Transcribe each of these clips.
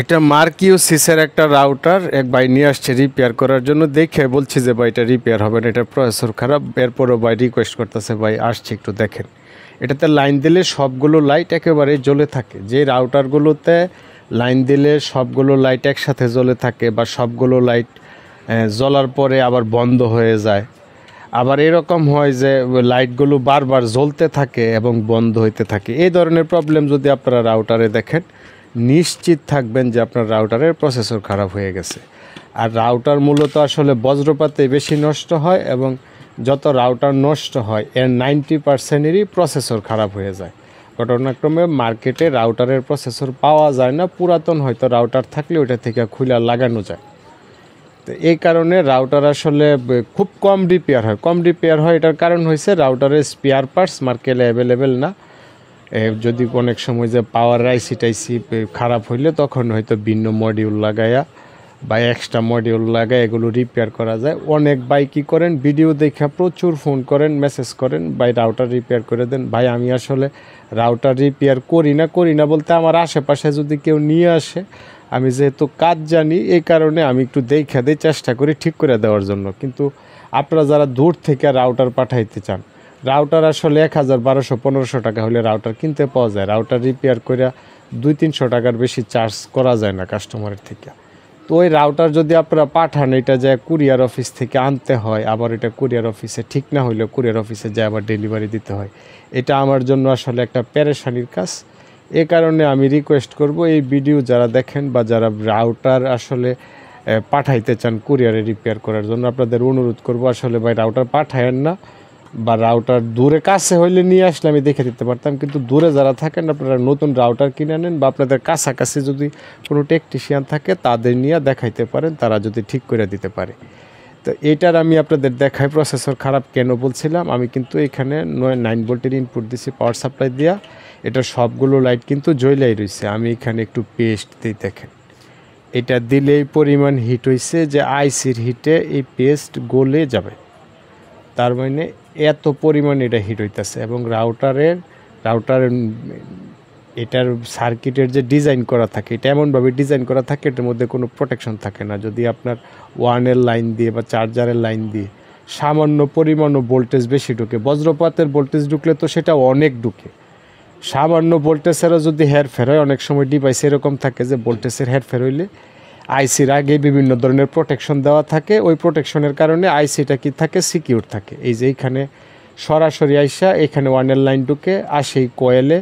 এটা মার্কিউ সিসের একটা রাউটার এক বাই নিয়ে আসছে রিপেয়ার করার জন্য দেখে বলছি যে ভাই এটা রিপেয়ার হবে না এটা প্রসেসর খারাপ এরপরও ভাই রিকোয়েস্ট করতেছে ভাই আসছে একটু দেখেন এটাতে লাইন দিলে সবগুলো লাইট একেবারে জ্বলে থাকে যে রাউটারগুলোতে লাইন দিলে সবগুলো লাইট একসাথে জ্বলে থাকে বা সবগুলো লাইট জ্বলার পরে আবার বন্ধ হয়ে যায় আবার এরকম হয় যে লাইটগুলো বারবার জ্বলতে থাকে এবং বন্ধ হইতে থাকে এই ধরনের প্রবলেম যদি আপনারা রাউটারে দেখেন নিশ্চিত থাকবেন যে আপনার রাউটারের প্রসেসর খারাপ হয়ে গেছে আর রাউটার মূলত আসলে বজ্রপাতে বেশি নষ্ট হয় এবং যত রাউটার নষ্ট হয় এর নাইনটি পার্সেন্টেরই প্রসেসর খারাপ হয়ে যায় ঘটনাক্রমে মার্কেটে রাউটারের প্রসেসর পাওয়া যায় না পুরাতন হয়তো রাউটার থাকলে ওটা থেকে খুলা লাগানো যায় তো এই কারণে রাউটার আসলে খুব কম রিপেয়ার হয় কম রিপেয়ার হয় এটার কারণ হয়েছে রাউটারের স্পেয়ার পার্টস মার্কেটে অ্যাভেলেবেল না যদি অনেক সময় যে পাওয়ার রাইসি টাইসি খারাপ হইলে তখন হয়তো ভিন্ন মডিউল লাগায়া বা এক্সট্রা মডিউল লাগায় এগুলো রিপেয়ার করা যায় অনেক ভাই কী করেন ভিডিও দেখা প্রচুর ফোন করেন মেসেজ করেন ভাই রাউটার রিপেয়ার করে দেন ভাই আমি আসলে রাউটার রিপেয়ার করি না করি না বলতে আমার আশেপাশে যদি কেউ নিয়ে আসে আমি যেহেতু কাজ জানি এই কারণে আমি একটু দেখা দিয়ে চেষ্টা করি ঠিক করে দেওয়ার জন্য কিন্তু আপনারা যারা দূর থেকে রাউটার পাঠাইতে চান রাউটার আসলে এক হাজার বারোশো পনেরোশো টাকা হলে রাউটার কিনতে পাওয়া যায় রাউটার রিপেয়ার করে দুই তিনশো টাকার বেশি চার্জ করা যায় না কাস্টমারের থেকে তো ওই রাউটার যদি আপনারা পাঠান এটা যায় কুরিয়ার অফিস থেকে আনতে হয় আবার এটা কুরিয়ার অফিসে ঠিক না হইলে কুরিয়ার অফিসে যায় আবার ডেলিভারি দিতে হয় এটা আমার জন্য আসলে একটা প্যারেশানির কাজ এ কারণে আমি রিকোয়েস্ট করব এই ভিডিও যারা দেখেন বা যারা রাউটার আসলে পাঠাইতে চান কুরিয়ারে রিপেয়ার করার জন্য আপনাদের অনুরোধ করব আসলে ভাই রাউটার পাঠায়েন না বা রাউটার দূরে কাছে হইলে নিয়ে আসলে আমি দেখে দিতে পারতাম কিন্তু দূরে যারা থাকেন আপনারা নতুন রাউটার কিনে আনেন বা আপনাদের কাছাকাছি যদি কোনো টেকনিশিয়ান থাকে তাদের নিয়ে দেখাইতে পারেন তারা যদি ঠিক করে দিতে পারে তো এটার আমি আপনাদের দেখাই প্রসেসর খারাপ কেন বলছিলাম আমি কিন্তু এখানে নয় নাইন ভোল্টের ইনপুট দিছি পাওয়ার সাপ্লাই দেওয়া এটা সবগুলো লাইট কিন্তু জ্বলাই রয়েছে আমি এখানে একটু পেস্ট দিই দেখেন এটা দিলেই পরিমাণ হিট হয়েছে যে আইসির হিটে এই পেস্ট গলে যাবে তার মানে এত পরিমাণ এটা হিট হইতেছে এবং রাউটারের রাউটারের এটার সার্কিটের যে ডিজাইন করা থাকে এটা এমনভাবে ডিজাইন করা থাকে এটার মধ্যে কোনো প্রোটেকশন থাকে না যদি আপনার ওয়ানের লাইন দিয়ে বা চার্জারের লাইন দিয়ে সামান্য পরিমাণ ভোল্টেজ বেশি ঢুকে বজ্রপাতের ভোল্টেজ ঢুকলে তো সেটা অনেক ঢুকে সামান্য ভোল্টেজেরও যদি হেরফের হয় অনেক সময় ডিভাইস এরকম থাকে যে ভোল্টেজের হেরফের হইলে আইসির আগে বিভিন্ন ধরনের প্রোটেকশন দেওয়া থাকে ওই প্রোটেকশনের কারণে আইসিটা কি থাকে সিকিউর থাকে এই যে এইখানে সরাসরি আইসা এখানে ওয়ানের লাইন ঢুকে আসে এই কয়েলে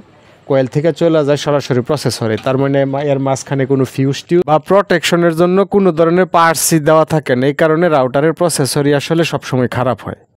কয়েল থেকে চলে যায় সরাসরি প্রসেসরে তার মানে এর মাঝখানে কোনো ফিউজ টিউব বা প্রোটেকশনের জন্য কোনো ধরনের পার্সি দেওয়া থাকে না এই কারণে রাউটারের প্রসেসরই আসলে সবসময় খারাপ হয়